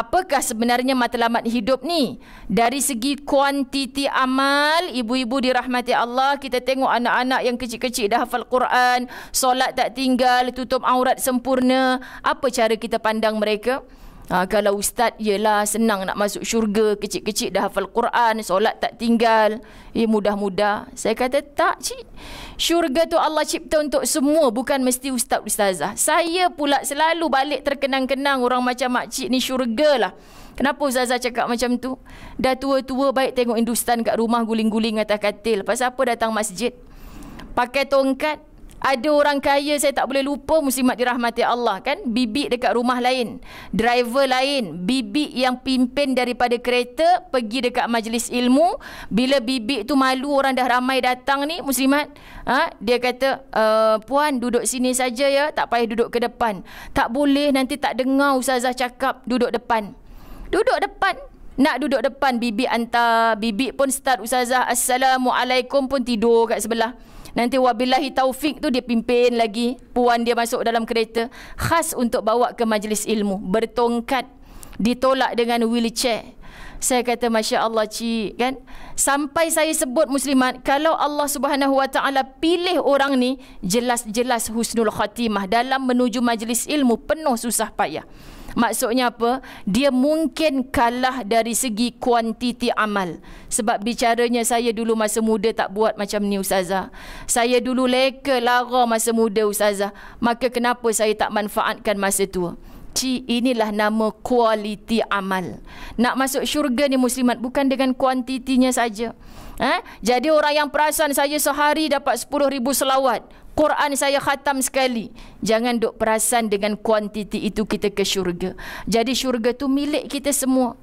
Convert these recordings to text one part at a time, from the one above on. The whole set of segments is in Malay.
Apakah sebenarnya matlamat hidup ni? Dari segi kuantiti amal, ibu-ibu dirahmati Allah, kita tengok anak-anak yang kecil-kecil dah hafal Quran, solat tak tinggal, tutup aurat sempurna. Apa cara kita pandang mereka? Ha, kalau ustaz ialah senang nak masuk syurga, kecil-kecil dah hafal Quran, solat tak tinggal, ya eh, mudah-mudah. Saya kata tak cik. Syurga tu Allah cipta untuk semua, bukan mesti ustaz ustazah. Saya pula selalu balik terkenang-kenang orang macam mak cik ni syurgalah. Kenapa Ustazah cakap macam tu? Dah tua-tua baik tengok industan kat rumah guling-guling atas katil. Pasal apa datang masjid? Pakai tongkat, ada orang kaya saya tak boleh lupa muslimat dirahmati Allah kan bibik dekat rumah lain driver lain bibik yang pimpin daripada kereta pergi dekat majlis ilmu bila bibik tu malu orang dah ramai datang ni muslimat ha? dia kata e, puan duduk sini saja ya tak payah duduk ke depan tak boleh nanti tak dengar ustazah cakap duduk depan duduk depan nak duduk depan bibik hantar bibik pun start ustazah assalamualaikum pun tidur kat sebelah Nanti wabillahi taufik tu dia pimpin lagi. Puan dia masuk dalam kereta. Khas untuk bawa ke majlis ilmu. Bertongkat. Ditolak dengan wheelchair. Saya kata Masya Allah cik kan. Sampai saya sebut muslimat. Kalau Allah subhanahu wa ta'ala pilih orang ni. Jelas-jelas husnul khatimah. Dalam menuju majlis ilmu penuh susah payah. Maksudnya apa? Dia mungkin kalah dari segi kuantiti amal. Sebab bicaranya saya dulu masa muda tak buat macam ni Ustazah. Saya dulu leka lara masa muda Ustazah. Maka kenapa saya tak manfaatkan masa tu? Cik, inilah nama kualiti amal. Nak masuk syurga ni muslimat bukan dengan kuantitinya saja. Eh? Jadi orang yang perasan saya sehari dapat ribu selawat. Quran saya khatam sekali. Jangan duk perasan dengan kuantiti itu kita ke syurga. Jadi syurga tu milik kita semua.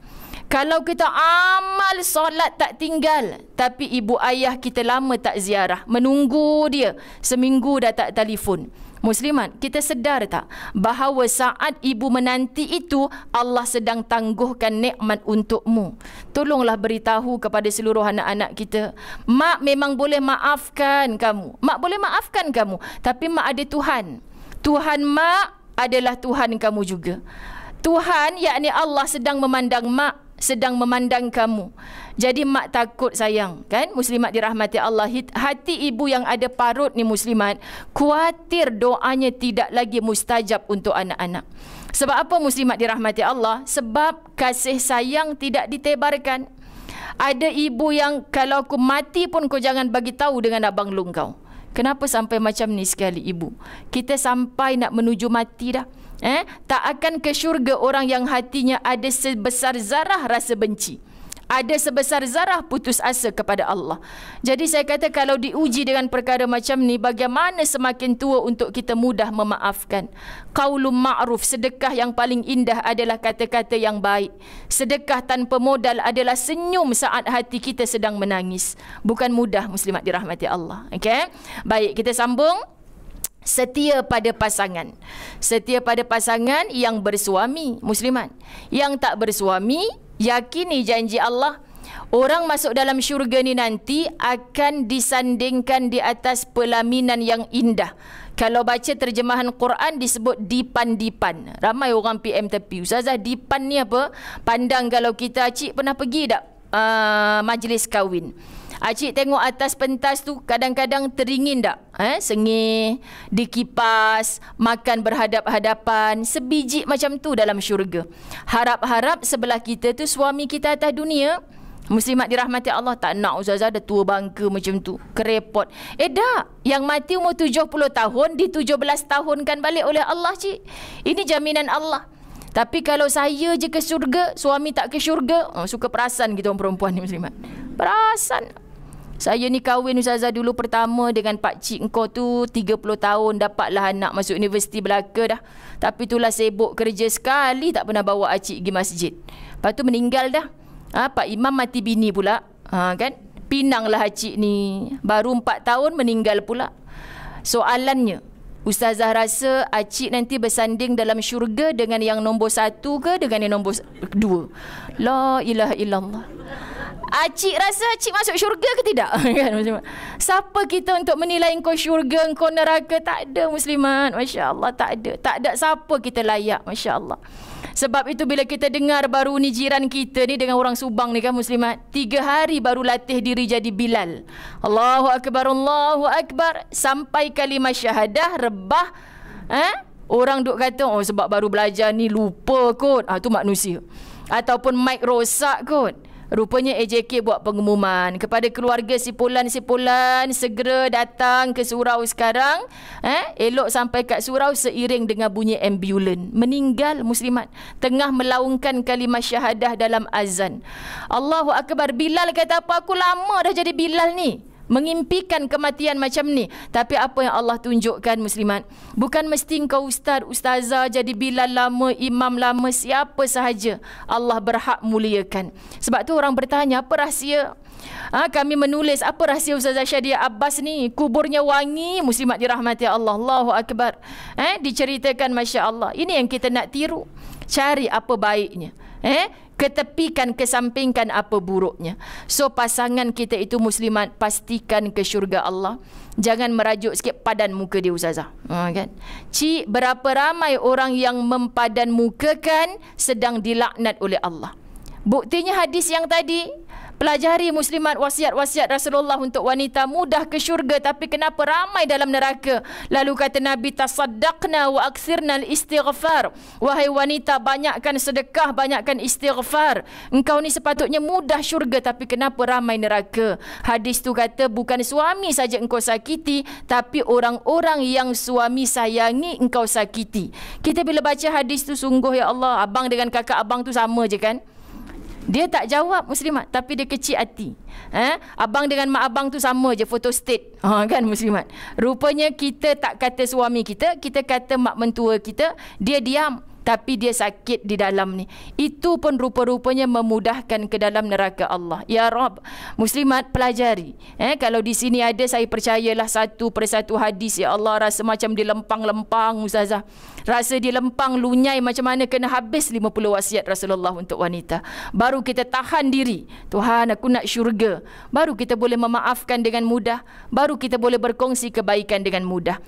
Kalau kita amal solat tak tinggal tapi ibu ayah kita lama tak ziarah, menunggu dia seminggu dah tak telefon. Muslimat, kita sedar tak bahawa saat ibu menanti itu Allah sedang tangguhkan nikmat untukmu. Tolonglah beritahu kepada seluruh anak-anak kita. Mak memang boleh maafkan kamu. Mak boleh maafkan kamu, tapi mak ada Tuhan. Tuhan mak adalah Tuhan kamu juga. Tuhan yakni Allah sedang memandang mak sedang memandang kamu. Jadi mak takut sayang, kan? Muslimat dirahmati Allah. Hati ibu yang ada parut ni muslimat, khuatir doanya tidak lagi mustajab untuk anak-anak. Sebab apa muslimat dirahmati Allah? Sebab kasih sayang tidak ditebarkan. Ada ibu yang kalau aku mati pun kau jangan bagi tahu dengan abang lung kau. Kenapa sampai macam ni sekali ibu? Kita sampai nak menuju mati dah eh tak akan ke syurga orang yang hatinya ada sebesar zarah rasa benci ada sebesar zarah putus asa kepada Allah. Jadi saya kata kalau diuji dengan perkara macam ni bagaimana semakin tua untuk kita mudah memaafkan. Qaulum ma'ruf sedekah yang paling indah adalah kata-kata yang baik. Sedekah tanpa modal adalah senyum saat hati kita sedang menangis. Bukan mudah muslimat dirahmati Allah. Okay, Baik kita sambung setia pada pasangan setia pada pasangan yang bersuami muslimat yang tak bersuami yakini janji Allah orang masuk dalam syurga ni nanti akan disandingkan di atas pelaminan yang indah kalau baca terjemahan Quran disebut dipan-dipan. Ramai orang PM tepi. Ustazah dipan ni apa? Pandang kalau kita cik pernah pergi tak uh, majlis kahwin. Acik tengok atas pentas tu kadang-kadang teringin tak? Eh, sengih, dikipas, makan berhadap-hadapan, sebiji macam tu dalam syurga. Harap-harap sebelah kita tu suami kita atas dunia, Muslimat dirahmati Allah tak nak Ustazah ada tua bangka macam tu. Kerepot. Eh dah. Yang mati umur 70 tahun, di 17 tahunkan balik oleh Allah cik. Ini jaminan Allah. Tapi kalau saya je ke syurga, suami tak ke syurga, oh, suka perasan gitu orang perempuan ni Muslimat. Perasan. Saya ni kahwin Ustazah dulu pertama dengan pak cik engkau tu 30 tahun dapatlah anak masuk universiti Belaka dah. Tapi itulah sibuk kerja sekali tak pernah bawa acik pergi masjid. Lepas tu meninggal dah. Ha, pak Imam mati bini pula. Ha, kan? Pinanglah acik ni. Baru 4 tahun meninggal pula. Soalannya, Ustazah rasa acik nanti bersanding dalam syurga dengan yang nombor satu ke dengan yang nombor dua? La ilaha illallah. Acik rasa acik masuk syurga ke tidak? kan Siapa kita untuk menilai kau syurga, kau neraka? Tak ada muslimat. Masya Allah tak ada. Tak ada siapa kita layak. Masya Allah. Sebab itu bila kita dengar baru ni jiran kita ni dengan orang Subang ni kan muslimat. Tiga hari baru latih diri jadi Bilal. Allahu Akbar, Allahu Akbar. Sampai kalimah syahadah rebah. Eh? Orang duk kata, oh sebab baru belajar ni lupa kot. Ah, tu manusia. Ataupun mic rosak kot. Rupanya AJK buat pengumuman kepada keluarga si si sipulan segera datang ke surau sekarang. Eh, elok sampai kat surau seiring dengan bunyi ambulan. Meninggal muslimat tengah melaungkan kalimah syahadah dalam azan. Allahu akbar. Bilal kata apa aku lama dah jadi Bilal ni mengimpikan kematian macam ni tapi apa yang Allah tunjukkan muslimat bukan mesti kau ustaz ustazah jadi bila lama imam lama siapa sahaja Allah berhak muliakan sebab tu orang bertanya apa rahsia ha, kami menulis apa rahsia ustazah Syadia Abbas ni kuburnya wangi muslimat dirahmati Allah Allahu akbar eh diceritakan masya-Allah ini yang kita nak tiru cari apa baiknya eh ketepikan, kesampingkan apa buruknya. So pasangan kita itu muslimat, pastikan ke syurga Allah. Jangan merajuk sikit padan muka dia Ustazah. Ha, kan? Cik, berapa ramai orang yang mempadan mukakan sedang dilaknat oleh Allah. Buktinya hadis yang tadi, pelajari muslimat wasiat-wasiat Rasulullah untuk wanita mudah ke syurga tapi kenapa ramai dalam neraka lalu kata Nabi tasaddaqna wa aksirnal istighfar wahai wanita banyakkan sedekah banyakkan istighfar engkau ni sepatutnya mudah syurga tapi kenapa ramai neraka hadis tu kata bukan suami saja engkau sakiti tapi orang-orang yang suami sayangi engkau sakiti kita bila baca hadis tu sungguh ya Allah abang dengan kakak abang tu sama je kan dia tak jawab Muslimat Tapi dia kecil hati eh? Abang dengan mak abang tu sama je Foto state ha, Kan Muslimat Rupanya kita tak kata suami kita Kita kata mak mentua kita Dia diam tapi dia sakit di dalam ni itu pun rupa-rupanya memudahkan ke dalam neraka Allah ya rab muslimat pelajari eh kalau di sini ada saya percayalah satu persatu hadis ya Allah rasa macam dilempang-lempang ustazah rasa dilempang lunyai macam mana kena habis 50 wasiat Rasulullah untuk wanita baru kita tahan diri Tuhan aku nak syurga baru kita boleh memaafkan dengan mudah baru kita boleh berkongsi kebaikan dengan mudah